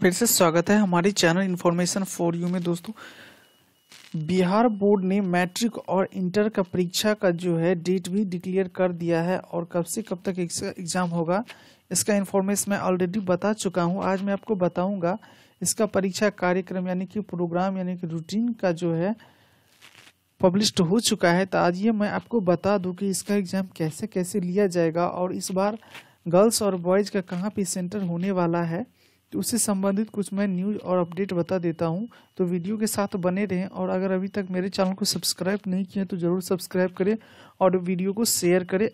फिर से स्वागत है हमारे चैनल इन्फॉर्मेशन फॉर यू में दोस्तों बिहार बोर्ड ने मैट्रिक और इंटर का परीक्षा का जो है डेट भी डिक्लेयर कर दिया है और कब से कब तक एग्ज़ाम होगा इसका इन्फॉर्मेशन मैं ऑलरेडी बता चुका हूं आज मैं आपको बताऊंगा इसका परीक्षा कार्यक्रम यानी कि प्रोग्राम यानी कि रूटीन का जो है पब्लिश हो चुका है तो आज ये मैं आपको बता दूँ कि इसका एग्ज़ाम कैसे कैसे लिया जाएगा और इस बार गर्ल्स और बॉयज़ का कहाँ पर सेंटर होने वाला है तो उससे संबंधित कुछ मैं न्यूज और अपडेट बता देता हूँ तो वीडियो के साथ बने रहें और अगर अभी तक मेरे चैनल को सब्सक्राइब नहीं किया तो ज़रूर सब्सक्राइब करें और वीडियो को शेयर करें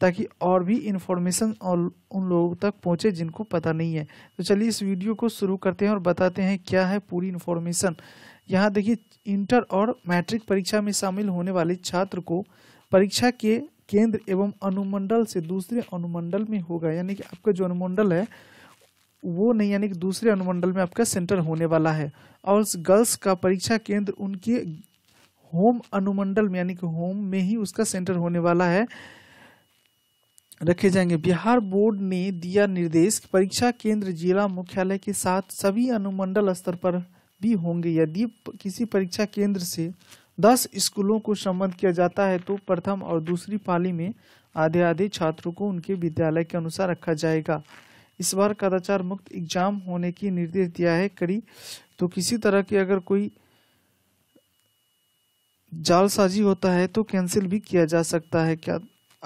ताकि और भी इन्फॉर्मेशन और उन लोगों तक पहुँचे जिनको पता नहीं है तो चलिए इस वीडियो को शुरू करते हैं और बताते हैं क्या है पूरी इन्फॉर्मेशन यहाँ देखिए इंटर और मैट्रिक परीक्षा में शामिल होने वाले छात्र को परीक्षा के केंद्र एवं अनुमंडल से दूसरे अनुमंडल में होगा यानी कि आपका जो अनुमंडल है वो नहीं यानी कि दूसरे अनुमंडल में आपका सेंटर होने वाला है और गर्ल्स का परीक्षा केंद्र उनके होम अनुमंडल में यानी कि होम में ही उसका सेंटर होने वाला है रखे जाएंगे बिहार बोर्ड ने दिया निर्देश परीक्षा केंद्र जिला मुख्यालय के साथ सभी अनुमंडल स्तर पर भी होंगे यदि किसी परीक्षा केंद्र से दस स्कूलों को संबंध किया जाता है तो प्रथम और दूसरी पाली में आधे आधे छात्रों को उनके विद्यालय के अनुसार रखा जाएगा इस बार कदाचार मुक्त एग्जाम होने की निर्देश दिया है कड़ी तो किसी तरह की अगर कोई जालसाजी होता है तो कैंसिल भी किया जा सकता है क्या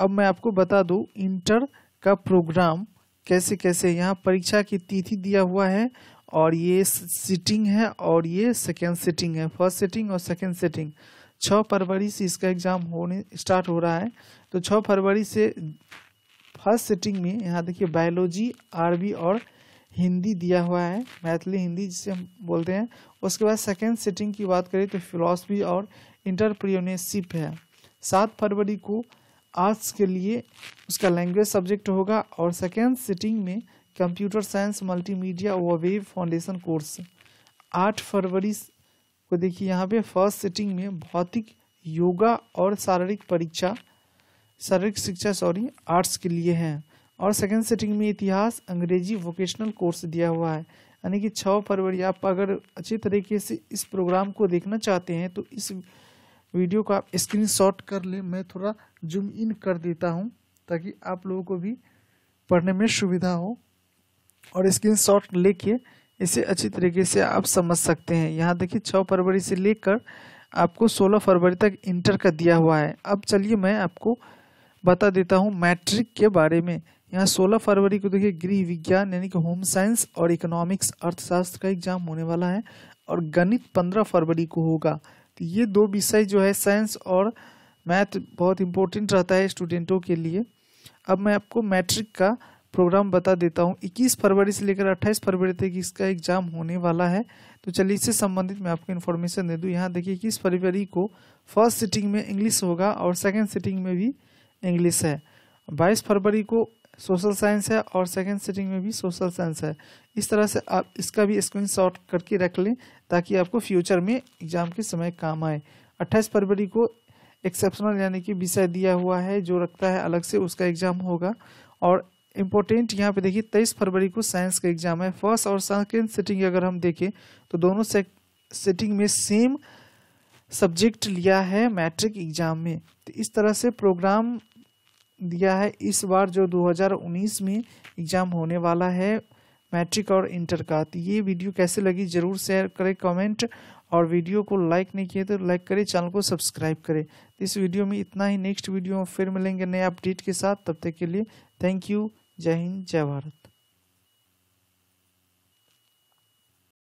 अब मैं आपको बता दूं इंटर का प्रोग्राम कैसे कैसे यहाँ परीक्षा की तिथि दिया हुआ है और ये सिटिंग है और ये सेकेंड सिटिंग है फर्स्ट सिटिंग और सेकेंड सिटिंग छः फरवरी से इसका एग्ज़ाम होने स्टार्ट हो रहा है तो छः फरवरी से फर्स्ट सेटिंग में यहाँ देखिए बायोलॉजी आरबी और हिंदी दिया हुआ है मैथिली हिंदी जिसे हम बोलते हैं उसके बाद सेकेंड सेटिंग की बात करें तो फिलॉसफी और इंटरप्रियोनरशिप है सात फरवरी को आर्ट्स के लिए उसका लैंग्वेज सब्जेक्ट होगा और सेकेंड सेटिंग में कंप्यूटर साइंस मल्टीमीडिया व वेब फाउंडेशन कोर्स आठ फरवरी को देखिए यहाँ पे फर्स्ट सेटिंग में भौतिक योगा और शारीरिक परीक्षा शारीरिक शिक्षा सॉरी आर्ट्स के लिए है और सेकेंड सेटिंग में इतिहास अंग्रेजी वोकेशनल कोर्स दिया हुआ है यानी कि छः फरवरी आप अगर अच्छे तरीके से इस प्रोग्राम को देखना चाहते हैं तो इस वीडियो को आप शॉट कर लें मैं थोड़ा जूम इन कर देता हूँ ताकि आप लोगों को भी पढ़ने में सुविधा हो और स्क्रीन शॉट लेके इसे अच्छी तरीके से आप समझ सकते हैं यहाँ देखिए छः फरवरी से लेकर आपको सोलह फरवरी तक इंटर का दिया हुआ है अब चलिए मैं आपको बता देता हूँ मैट्रिक के बारे में यहाँ 16 फरवरी को देखिए गृह विज्ञान यानी कि होम साइंस और इकोनॉमिक्स अर्थशास्त्र का एग्जाम होने वाला है और गणित 15 फरवरी को होगा तो ये दो विषय जो है साइंस और मैथ बहुत इंपॉर्टेंट रहता है स्टूडेंटों के लिए अब मैं आपको मैट्रिक का प्रोग्राम बता देता हूँ 21 फरवरी से लेकर 28 फरवरी तक इसका एग्जाम होने वाला है तो चलिए इससे संबंधित मैं आपको इन्फॉर्मेशन दे दूँ यहाँ देखिए इक्कीस फरवरी को फर्स्ट सिटिंग में इंग्लिश होगा और सेकेंड सिटिंग में भी इंग्लिश है बाईस फरवरी को सोशल साइंस है और सेकेंड सेटिंग में भी सोशल साइंस है इस तरह से आप इसका भी स्क्रीन शॉट करके रख लें ताकि आपको फ्यूचर में एग्जाम के समय काम आए अट्ठाईस फरवरी को एक्सेप्शनल यानी कि विषय दिया हुआ है जो रखता है अलग से उसका एग्जाम होगा और इम्पोर्टेंट यहाँ पे देखिए तेईस फरवरी को साइंस का एग्जाम है फर्स्ट और सेकेंड सेटिंग अगर हम देखें तो दोनों सेटिंग में सेम सब्जेक्ट लिया है मैट्रिक एग्जाम में तो इस तरह से प्रोग्राम दिया है इस बार जो 2019 में एग्ज़ाम होने वाला है मैट्रिक और इंटर का तो ये वीडियो कैसे लगी ज़रूर शेयर करें कमेंट और वीडियो को लाइक नहीं किए तो लाइक करें चैनल को सब्सक्राइब करें तो इस वीडियो में इतना ही नेक्स्ट वीडियो में फिर मिलेंगे नए अपडेट के साथ तब तक के लिए थैंक यू जय हिंद जय भारत